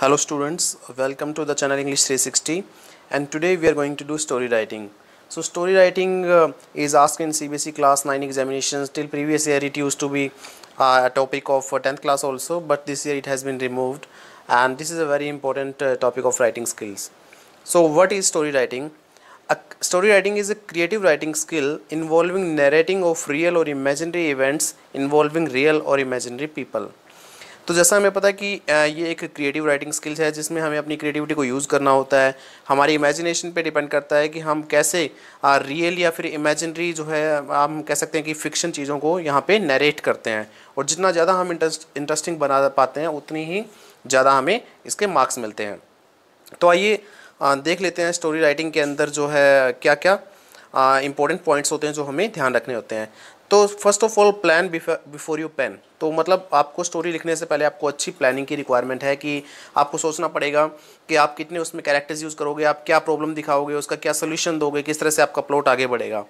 hello students welcome to the channel english 360 and today we are going to do story writing so story writing uh, is asked in cbc class 9 examinations till previous year it used to be uh, a topic of 10th uh, class also but this year it has been removed and this is a very important uh, topic of writing skills so what is story writing a story writing is a creative writing skill involving narrating of real or imaginary events involving real or imaginary people तो जैसा हमें पता है कि ये एक creative writing skills है जिसमें हमें अपनी क्रिएटिविटी को यूज़ करना होता है हमारी इमेजिनेशन पे डिपेंड करता है कि हम कैसे रियल या फिर इमेजिनरी जो है हम कह सकते हैं कि फ़िक्शन चीज़ों को यहाँ पे नरेट करते हैं और जितना ज़्यादा हम इंटरेस्ट इंटरेस्टिंग बना पाते हैं उतनी ही ज़्यादा हमें इसके मार्क्स मिलते हैं तो आइए देख लेते हैं स्टोरी राइटिंग के अंदर जो है क्या क्या इंपॉर्टेंट पॉइंट्स होते हैं जो हमें ध्यान रखने होते हैं तो first of all plan before you pen तो मतलब आपको स्टोरी लिखने से पहले आपको अच्छी प्लानिंग की रिक्वायरमेंट है कि आपको सोचना पड़ेगा कि आप कितने उसमें कैरेक्टर्स यूज़ करोगे आप क्या प्रॉब्लम दिखाओगे उसका क्या सोल्यूशन दोगे किस तरह से आपका प्लॉट आगे बढ़ेगा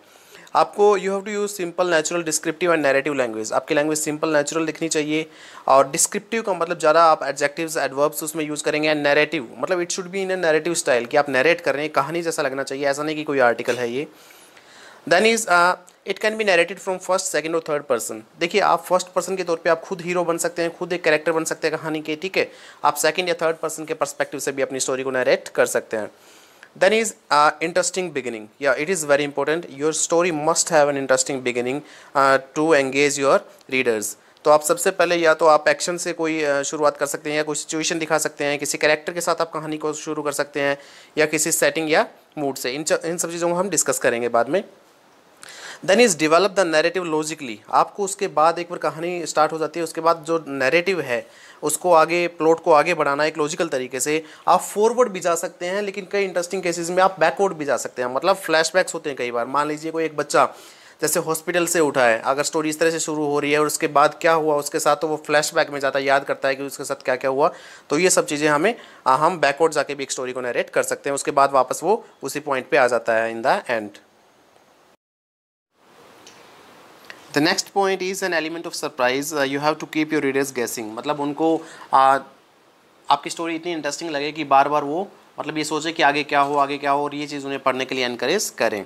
आपको you have to use simple natural descriptive and narrative language आपकी लैंग्वेज सिंपल नेचुरल लिखनी चाहिए और डिस्क्रिप्टिव का मतलब ज़्यादा आप एडजेक्टिव्स एडवर्ब्स उसमें यूज़ करेंगे एंड नैरेटिव मतलब it should be in a narrative style कि आप नैरेट कर रहे हैं कहानी जैसा लगना चाहिए ऐसा नहीं कि कोई आर्टिकल है ये then is it can be narrated from first second और थर्ड पर्सन देखिए आप फर्स्ट पर्सन के तौर पे आप खुद हीरो बन सकते हैं खुद एक कैरेक्टर बन सकते हैं कहानी के ठीक है आप सेकेंड या थर्ड पर्सन के पर्सपेक्टिव से भी अपनी स्टोरी को नरेट कर सकते हैं देन इज़ इंटरेस्टिंग बिगिनिंग या it is very important your story must have an interesting beginning to engage your readers तो आप सबसे पहले या तो आप एक्शन से कोई uh, शुरुआत कर सकते हैं या कोई सिचुएशन दिखा सकते हैं किसी कैरेक्टर के साथ आप कहानी को शुरू कर सकते हैं या किसी सेटिंग या मूड से इन इन सब चीज़ों को हम डिस्कस करेंगे बाद में then is develop the narrative logically आपको उसके बाद एक बार कहानी स्टार्ट हो जाती है उसके बाद जो नैरेटिव है उसको आगे प्लॉट को आगे बढ़ाना एक लॉजिकल तरीके से आप फॉरवर्ड भी जा सकते हैं लेकिन कई इंटरेस्टिंग केसेस में आप बैकवर्ड भी जा सकते हैं मतलब फ्लैशबैक्स होते हैं कई बार मान लीजिए कोई एक बच्चा जैसे हॉस्पिटल से उठा है अगर स्टोरी इस तरह से शुरू हो रही है और उसके बाद क्या हुआ उसके साथ तो वो फ्लैशबैक में जाता है याद करता है कि उसके साथ क्या क्या हुआ तो ये सब चीज़ें हमें हम बैकवर्ड जाके भी एक स्टोरी को नरेट कर सकते हैं उसके बाद वापस वो उसी पॉइंट पे आ जाता है in the end The next point is an element of surprise. Uh, you have to keep your readers guessing. मतलब उनको uh, आपकी स्टोरी इतनी इंटरेस्टिंग लगे कि बार बार वो मतलब ये सोचे कि आगे क्या हो आगे क्या हो और ये चीज़ उन्हें पढ़ने के लिए इनक्रेज करें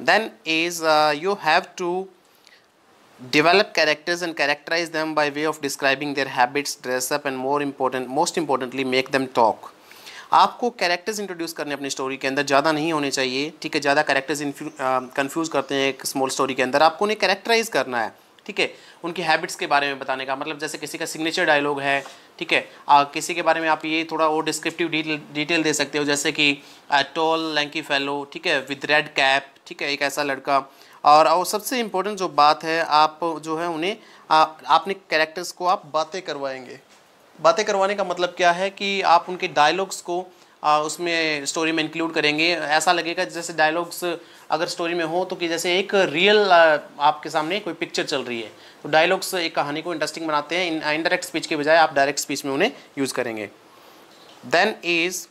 then is you have to develop characters and characterize them by way of describing their habits dress up and more important most importantly make them talk आपको कैरेक्टर्स इंट्रोड्यूस करने अपनी स्टोरी के अंदर ज़्यादा नहीं होने चाहिए ठीक है ज़्यादा कैरेक्टर्स कन्फ्यूज करते हैं एक स्मॉल स्टोरी के अंदर आपको उन्हें कैरेक्टराइज करना है ठीक है उनकी हैबिट्स के बारे में बताने का मतलब जैसे किसी का सिग्नेचर डायलॉग है ठीक है किसी के बारे में आप ये थोड़ा और डिस्क्रिप्टिव डिटेल दे सकते हो जैसे कि टॉल लैंकी फेलो ठीक है विद रेड कैप ठीक है एक ऐसा लड़का और और सबसे इम्पोर्टेंट जो बात है आप जो है उन्हें आ, आपने कैरेक्टर्स को आप बातें करवाएंगे बातें करवाने का मतलब क्या है कि आप उनके डायलॉग्स को आ, उसमें स्टोरी में इंक्लूड करेंगे ऐसा लगेगा जैसे डायलॉग्स अगर स्टोरी में हो तो कि जैसे एक रियल आपके सामने कोई पिक्चर चल रही है तो डायलॉग्स एक कहानी को इंटरेस्टिंग बनाते हैं इनडायरेक्ट स्पीच के बजाय आप डायरेक्ट स्पीच में उन्हें यूज़ करेंगे then is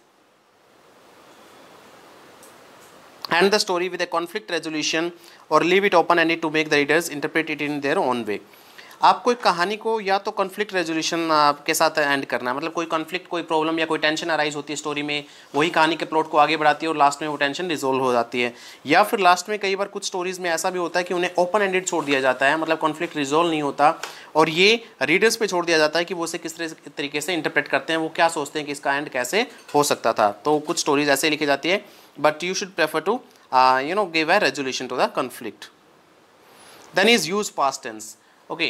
end the story with a conflict resolution और leave it open ended to make the readers interpret it in their own way आपको एक कहानी को या तो कॉन्फ्लिक्ट रेजोल्यूशन के साथ एंड करना है मतलब कोई कॉन्फ्लिक्ट कोई प्रॉब्लम या कोई टेंशन अराइज होती है स्टोरी में वही कहानी के प्लॉट को आगे बढ़ाती है और लास्ट में वो टेंशन रिजोल्व हो जाती है या फिर लास्ट में कई बार कुछ स्टोरीज़ में ऐसा भी होता है कि उन्हें ओपन एंडेड छोड़ दिया जाता है मतलब कॉन्फ्लिक्ट रिजोल्व नहीं होता और ये रीडर्स पर छोड़ दिया जाता है कि वो उसे किस तरीके से इंटरप्रेट करते हैं वो क्या सोचते हैं कि इसका एंड कैसे हो सकता था तो कुछ स्टोरीज ऐसे लिखी जाती है but you should prefer to you know give a resolution to the conflict then is use past tense okay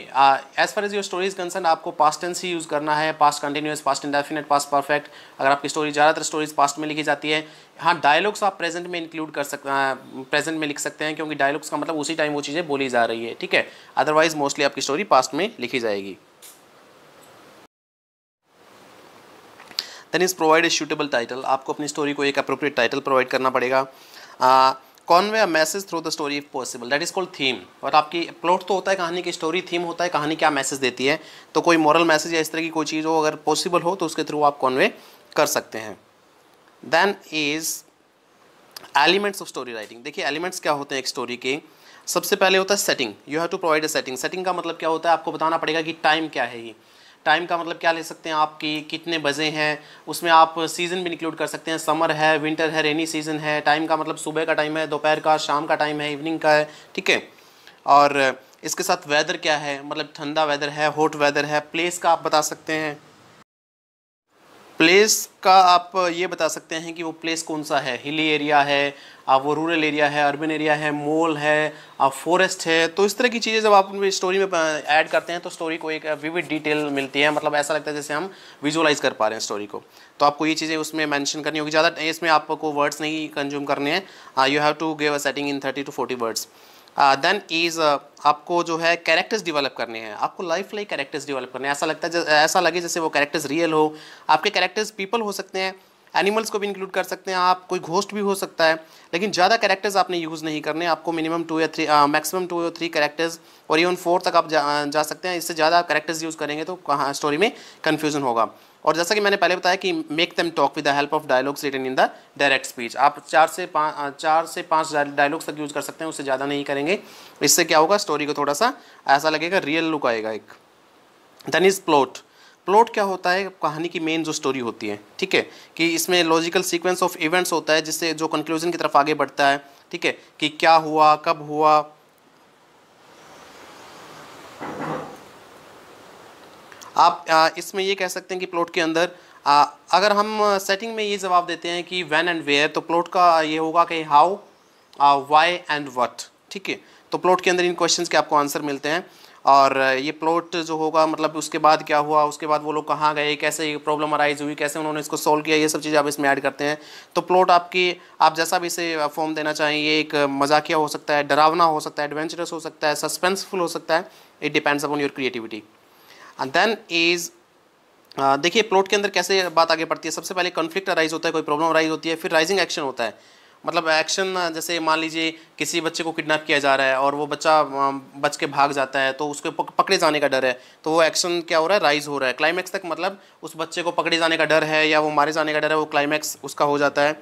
as far as your story is concern आपको पास्ट टेंस ही यूज़ करना है past continuous past indefinite past perfect अगर आपकी story ज़्यादातर stories past में लिखी जाती है हाँ डायलॉग्स आप प्रेजेंट में इंक्लूड कर सकते हैं प्रेजेंट में लिख सकते हैं क्योंकि डायलॉग्स का मतलब उसी टाइम वो चीज़ें बोली जा रही है ठीक है अदरवाइज मोस्टली आपकी स्टोरी पास्ट में लिखी जाएगी then is provide a suitable title आपको अपनी स्टोरी को एक अप्रोप्रिएट टाइटल प्रोवाइड करना पड़ेगा uh, convey a message through the story if possible that is called theme और आपकी प्लॉट तो होता है कहानी की स्टोरी थीम होता है कहानी क्या मैसेज देती है तो कोई मॉरल मैसेज या इस तरह की कोई चीज़ हो अगर पॉसिबल हो तो उसके थ्रू आप कॉन्वे कर सकते हैं then is elements of story writing देखिए एलिमेंट्स क्या होते हैं एक स्टोरी के सबसे पहले होता है setting you have to provide a setting setting का मतलब क्या होता है आपको बताना पड़ेगा कि टाइम क्या है ये टाइम का मतलब क्या ले सकते हैं आपकी कितने बजे हैं उसमें आप सीज़न भी इंक्लूड कर सकते हैं समर है विंटर है रेनी सीज़न है टाइम का मतलब सुबह का टाइम है दोपहर का शाम का टाइम है इवनिंग का है ठीक है और इसके साथ वेदर क्या है मतलब ठंडा वेदर है हॉट वेदर है प्लेस का आप बता सकते हैं प्लेस का आप ये बता सकते हैं कि वो प्लेस कौन सा है हिली एरिया है आप वो रूरल एरिया है अर्बन एरिया है मॉल है आप फॉरेस्ट है तो इस तरह की चीज़ें जब आप स्टोरी में ऐड करते हैं तो स्टोरी को एक विविड डिटेल मिलती है मतलब ऐसा लगता है जैसे हम विजुअलाइज कर पा रहे हैं स्टोरी को तो आपको ये चीज़ें उसमें मैंशन करनी होगी ज़्यादा इसमें आपको वर्ड्स नहीं कंज्यूम करने हैं you have to give a setting in thirty two forty words then is uh, आपको जो है कैरेक्टर्स डेवलप करने हैं आपको लाइफ लाइक कैरेक्टर्स डेवलप करने हैं ऐसा लगता है ऐसा लगे जैसे वो कैरेक्टर्स रियल हो आपके कैरेक्टर्स पीपल हो सकते हैं एनिमल्स को भी इंक्लूड कर सकते हैं आप कोई घोस्ट भी हो सकता है लेकिन ज़्यादा कैरेक्टर्स आपने यूज़ नहीं करने आपको मिनिमम टू या थ्री मैक्सिमम टू या थ्री कैरेक्टर्स और इवन फोर तक आप जा, जा सकते हैं इससे ज़्यादा कैरेक्टर्स यूज़ करेंगे तो कहाँ स्टोरी में कन्फ्यूजन होगा और जैसा कि मैंने पहले बताया कि make them talk with the help of dialogues written in the direct speech आप चार से पाँच चार से पाँच डायलॉग्स तक यूज़ कर सकते हैं उससे ज़्यादा नहीं करेंगे इससे क्या होगा स्टोरी को थोड़ा सा ऐसा लगेगा रियल लुक आएगा एक देन इज़ प्लॉट प्लॉट क्या होता है कहानी की मेन जो स्टोरी होती है ठीक है कि इसमें लॉजिकल सीक्वेंस ऑफ इवेंट्स होता है जिससे जो कंक्लूजन की तरफ आगे बढ़ता है ठीक है कि क्या हुआ कब हुआ आप इसमें ये कह सकते हैं कि प्लॉट के अंदर आ, अगर हम सेटिंग में ये जवाब देते हैं कि वैन एंड वेयर तो प्लॉट का ये होगा कि हाउ वाई एंड वट ठीक है तो प्लॉट के अंदर इन क्वेश्चन के आपको आंसर मिलते हैं और ये प्लॉट जो होगा मतलब उसके बाद क्या हुआ उसके बाद वो लोग कहाँ गए कैसे ये प्रॉब्लम अराइज हुई कैसे उन्होंने इसको सॉल्व किया ये सब चीज़ें आप इसमें ऐड करते हैं तो प्लॉट आपकी आप जैसा भी इसे फॉर्म देना चाहें ये एक मजाकिया हो सकता है डरावना हो सकता है एडवेंचरस हो सकता है सस्पेंसफुल हो सकता है it depends upon your creativity then is uh, देखिए प्लॉट के अंदर कैसे बात आगे बढ़ती है सबसे पहले कॉन्फ्लिक्ट अराइज होता है कोई प्रॉब्लम अराइज होती है फिर राइजिंग एक्शन होता है मतलब एक्शन uh, जैसे मान लीजिए किसी बच्चे को किडनैप किया जा रहा है और वो बच्चा um, बच के भाग जाता है तो उसको पकड़े जाने का डर है तो वो एक्शन क्या हो रहा है राइज हो रहा है क्लाइमैक्स तक मतलब उस बच्चे को पकड़े जाने का डर है या वो मारे जाने का डर है वो क्लाइमैक्स उसका हो जाता है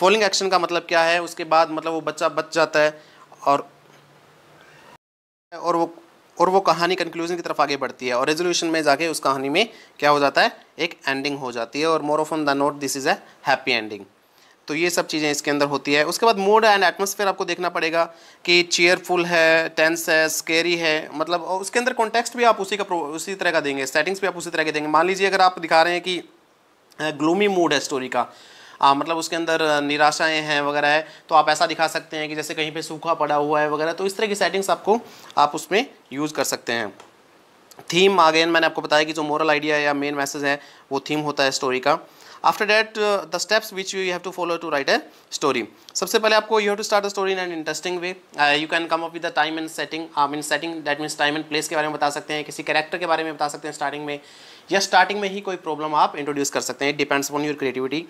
फॉलिंग एक्शन का मतलब क्या है उसके बाद मतलब वो बच्चा बच जाता है और और वो और वो कहानी कंक्लूजन की तरफ आगे बढ़ती है और रेजोल्यूशन में जाके उस कहानी में क्या हो जाता है एक एंडिंग हो जाती है और more of on the note this is a happy ending तो ये सब चीज़ें इसके अंदर होती है उसके बाद मूड एंड एटमोसफेयर आपको देखना पड़ेगा कि चेयरफुल है टेंस है स्केरी है मतलब उसके अंदर कॉन्टेक्स्ट भी आप उसी का उसी तरह का देंगे सेटिंग्स भी आप उसी तरह के देंगे मान लीजिए अगर आप दिखा रहे हैं कि ग्लूमी मूड है स्टोरी का आ, मतलब उसके अंदर निराशाएँ हैं वगैरह है तो आप ऐसा दिखा सकते हैं कि जैसे कहीं पर सूखा पड़ा हुआ है वगैरह तो इस तरह की सेटिंग्स आपको आप उसमें यूज़ कर सकते हैं थीम अगेन मैंने आपको बताया कि जो मॉरल आइडिया या मेन मैसेज है वो थीम होता है स्टोरी का after that the steps which you have to follow to write a story सबसे पहले आपको you have to start the story in an interesting way you can come up with the time and setting I mean setting that means time and place के बारे में बता सकते हैं किसी कैरेक्टर के बारे में बता सकते हैं स्टार्टिंग में या स्टार्टिंग में ही कोई प्रॉब्लम आप इंट्रोड्यूस कर सकते हैं it depends on your creativity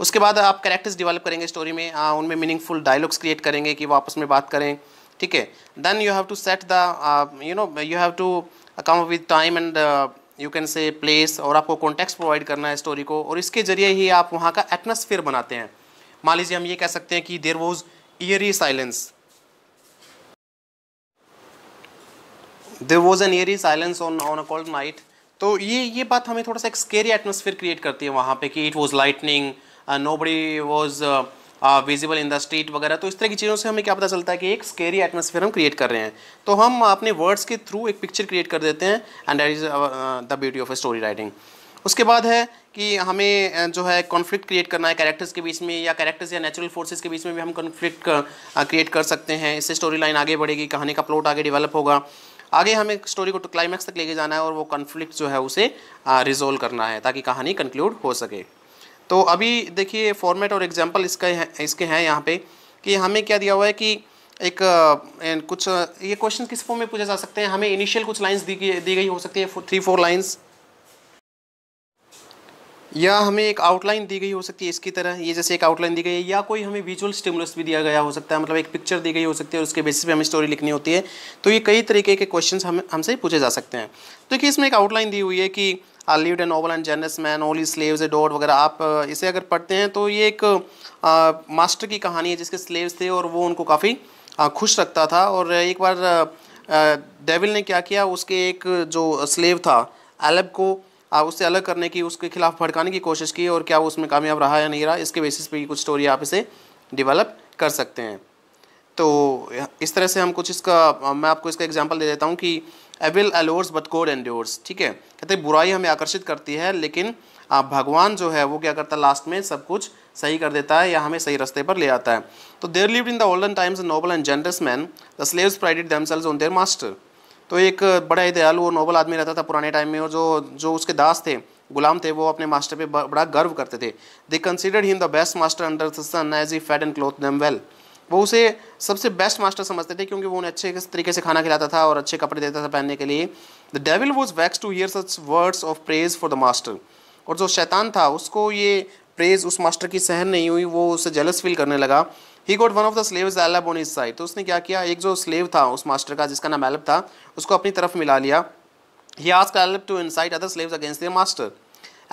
उसके बाद आप करेक्टर्स डेवलप करेंगे स्टोरी में आ, हाँ, उनमें मीनिंगफुल डायलॉग्स क्रिएट करेंगे कि वो आपस में बात करें ठीक है then you have to set the you know you have to come with time and you can say place और आपको कॉन्टेक्स प्रोवाइड करना है स्टोरी को और इसके ज़रिए ही आप वहाँ का एटमोसफियर बनाते हैं मान लीजिए हम ये कह सकते हैं कि there was eerie silence there was an eerie silence on on a cold night तो ये ये बात हमें थोड़ा सा एक स्केरी एटमोसफियर क्रिएट करती है वहाँ पे कि it was lightning nobody was visible in the street वगैरह तो इस तरह की चीज़ों से हमें क्या पता चलता है कि एक स्केरी एटमोसफेयर हम क्रिएट कर रहे हैं तो हम अपने वर्ड्स के थ्रू एक पिक्चर क्रिएट कर देते हैं and that is the beauty of a story writing उसके बाद है कि हमें uh, जो है कॉन्फ्लिक्ट क्रिएट करना है कैरेक्टर्स के बीच में या कैरेक्टर्स या नेचुरल फोर्सेस के बीच में भी हम कॉन्फ्लिक्ट क्रिएट uh, uh, कर सकते हैं इससे स्टोरी लाइन आगे बढ़ेगी कहानी का प्लॉट आगे डेवलप होगा आगे हमें स्टोरी को क्लाइमैक्स तक लेके जाना है और वो कॉन्फ्लिक्ट जो है उसे रिजोल्व करना है ताकि कहानी कंक्लूड हो सके तो अभी देखिए फॉर्मेट और एग्जाम्पल इसका है, इसके हैं यहाँ पे कि हमें क्या दिया हुआ है कि एक कुछ ये क्वेश्चन किस फॉर्म में पूछे जा सकते हैं हमें इनिशियल कुछ लाइंस दी गई दी गई हो सकती है थ्री फोर लाइंस या हमें एक आउटलाइन दी गई हो सकती है इसकी तरह ये जैसे एक आउटलाइन दी गई है या कोई हमें विजुअल स्टिमुलस भी दिया गया हो सकता है मतलब एक पिक्चर दी गई हो सकती है और उसके बेसिस पे हमें स्टोरी लिखनी होती है तो ये कई तरीके के क्वेश्चंस हम हमसे पूछे जा सकते हैं तो देखिए तो इसमें एक आउटलाइन दी हुई है कि I live a noble and generous man only slaves ए डॉट वगैरह आप इसे अगर पढ़ते हैं तो ये एक मास्टर की कहानी है जिसके स्लेव्स थे और वो उनको काफ़ी खुश रखता था और एक बार डेविल ने क्या किया उसके एक जो स्लेव था एलब को उससे अलग करने की उसके खिलाफ भड़काने की कोशिश की और क्या वो उसमें कामयाब रहा या नहीं रहा इसके बेसिस पे कुछ स्टोरी आप इसे डेवलप कर सकते हैं तो इस तरह से हम कुछ इसका मैं आपको इसका एग्जांपल दे देता हूँ कि एविल एलोर्स बट कोड एंड ठीक है कहते हैं बुराई हमें आकर्षित करती है लेकिन आप भगवान जो है वो क्या करता है लास्ट में सब कुछ सही कर देता है या हमें सही रास्ते पर ले आता है तो there live in the olden times noble and generous man the slaves prided themselves on their master तो एक uh, बड़ा ही दयालु वो नोबल आदमी रहता था पुराने टाइम में और जो जो उसके दास थे गुलाम थे वो अपने मास्टर पे बड़ा गर्व करते थे they considered him the best master under the sun as he fed and clothe them well well. वो उसे सबसे बेस्ट मास्टर समझते थे क्योंकि वो उन्हें अच्छे तरीके से खाना खिलाता था और अच्छे कपड़े देता था पहनने के लिए the devil was vexed to hear such words of praise for the master और जो शैतान था उसको ये प्रेज उस मास्टर की सहन नहीं हुई वो उसे जेलस फील करने लगा he got one of the slave Aleb on his side तो उसने क्या किया एक जो स्लेव था उस मास्टर का जिसका नाम एलब था उसको अपनी तरफ मिला लिया he ask Aleb to side other slave against their master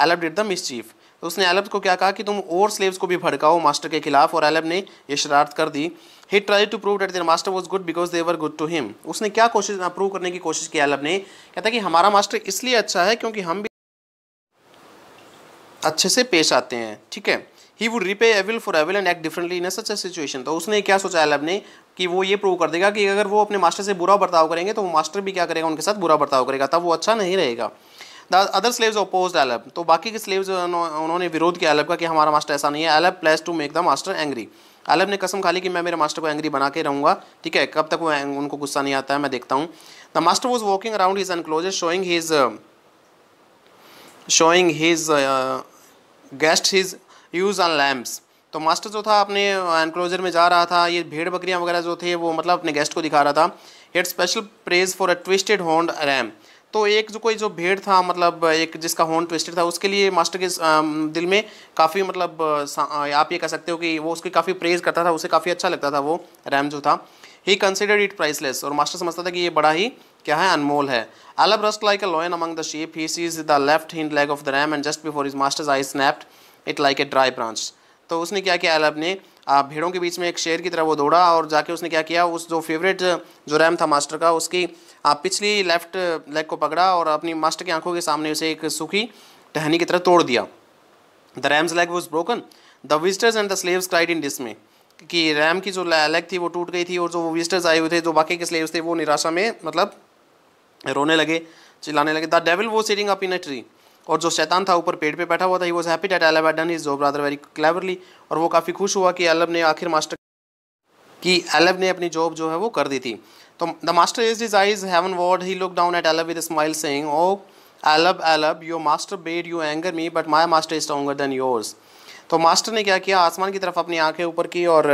Aleb did the mischief तो उसने एलब को क्या कहा कि तुम और स्लेव्स को भी भड़काओ मास्टर के खिलाफ और एलब ने ये शरारत कर दी he try to prove that their master was good because they were good to him उसने क्या कोशिश प्रूव हाँ, करने की कोशिश की एलब ने कहता कि हमारा मास्टर इसलिए अच्छा है क्योंकि हम भी अच्छे से पेश आते हैं ठीक है he would repay evil for evil and act differently in such situation तो उसने क्या सोचा एलब ने कि वो ये प्रूव कर देगा कि अगर वो अपने मास्टर से बुरा बर्ताव करेंगे तो वो मास्टर भी क्या करेगा उनके साथ बुरा बर्ताव करेगा तब वो अच्छा नहीं रहेगा the other slaves oppose Aleb तो बाकी के स्लेव्स उन्होंने विरोध किया एलब का कि हमारा मास्टर ऐसा नहीं है Aleb plays to make the master angry Aleb ने कसम खाली कि मैं मेरे मास्टर को एंग्री बना के रहूँगा ठीक है कब तक वो उनको गुस्सा नहीं आता है मैं देखता हूँ the master was walking around his enclosure showing his showing his guest his ewes on lambs तो मास्टर जो था अपने एनक्लोजर में जा रहा था ये भेड़ बकरियाँ वगैरह जो थे वो मतलब अपने गेस्ट को दिखा रहा था had special praise for a twisted horned ram तो एक जो कोई जो भेड़ था मतलब एक जिसका हॉर्न ट्विस्टेड था उसके लिए मास्टर के दिल में काफ़ी मतलब आप ये कह सकते हो कि वो उसकी काफ़ी प्रेज करता था उसे काफ़ी अच्छा लगता था वो रैम जो था ही कंसिडर्ड इट प्राइसलेस और मास्टर समझता था कि ये बड़ा ही क्या है अनमोल है Aleb rushed like a lion among the sheep he seize the left hind leg of the ram and just before his master's eye snapped it like a dry branch तो उसने क्या किया अलब ने भेड़ों के बीच में एक शेर की तरह वो दौड़ा और जाके उसने क्या किया उस जो फेवरेट जो रैम था मास्टर का उसकी पिछली लेफ्ट लेग को पकड़ा और अपनी मास्टर की आंखों के सामने उसे एक सूखी टहनी की तरह तोड़ दिया the ram's leg was broken the visitors and the slaves cried in dismay कि रैम की जो लेग थी वो टूट गई थी और जो विजिटर्स आए हुए थे जो बाकी के स्लेव्स थे वो निराशा में मतलब रोने लगे चिल्लाने लगे the devil was sitting up in a tree और जो शैतान था ऊपर पेड़ पे बैठा हुआ था he was happy that Aleb had done his job rather very cleverly और वो काफ़ी खुश हुआ कि एलब ने आखिर मास्टर कि एलब ने अपनी जॉब जो है वो कर दी थी तो the master is is eyes heavenward he look down at Elb with smile saying oh Elb Elb your master bade you anger me but my master is stronger than yours तो master ने क्या किया आसमान की तरफ अपनी आंखें ऊपर की और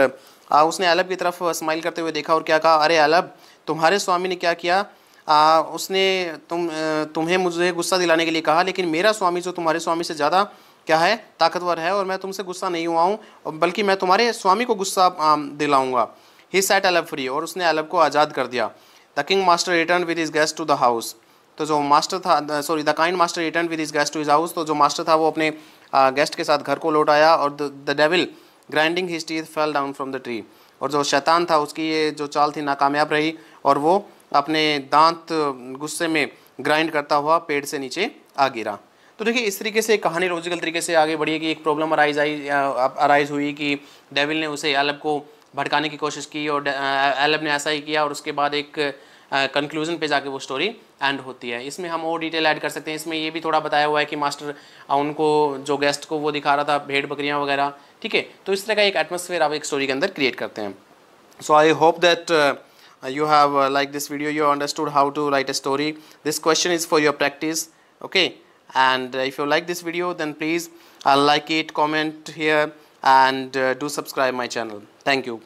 उसने एलब की तरफ स्माइल करते हुए देखा और क्या कहा अरे एलब तुम्हारे स्वामी ने क्या किया आ, उसने तुम तुम्हें मुझे गुस्सा दिलाने के लिए कहा लेकिन मेरा स्वामी जो तुम्हारे स्वामी से ज़्यादा क्या है ताकतवर है और मैं तुमसे गुस्सा नहीं हुआ हूँ बल्कि मैं तुम्हारे स्वामी को गुस्सा दिलाऊंगा ही सेट अलब फ्री और उसने अलब को आज़ाद कर दिया the king master return with his guest to the house तो जो मास्टर था sorry the kind master return with his guest to his house तो जो मास्टर था वो अपने गेस्ट के साथ घर को लौट आया और the devil grinding his fell down from the tree और जो शैतान था उसकी ये जो चाल थी नाकामयाब रही और वो अपने दांत गुस्से में ग्राइंड करता हुआ पेड़ से नीचे आ गिरा तो देखिए इस तरीके से कहानी लॉजिकल तरीके से आगे बढ़ी कि एक प्रॉब्लम अराइज आई अराइज हुई कि डेविल ने उसे एलब को भटकाने की कोशिश की और एलब ने ऐसा ही किया और उसके बाद एक कंक्लूजन पे जाके वो स्टोरी एंड होती है इसमें हम और डिटेल ऐड कर सकते हैं इसमें ये भी थोड़ा बताया हुआ है कि मास्टर उनको जो गेस्ट को वो दिखा रहा था भेड़ बकरियाँ वगैरह ठीक है तो इस तरह का एक एटमोसफेयर आप एक स्टोरी के अंदर क्रिएट करते हैं so I hope that Uh, you have uh, liked this video you understood how to write a story this question is for your practice okay and uh, if you like this video then please like it comment here and do subscribe my channel thank you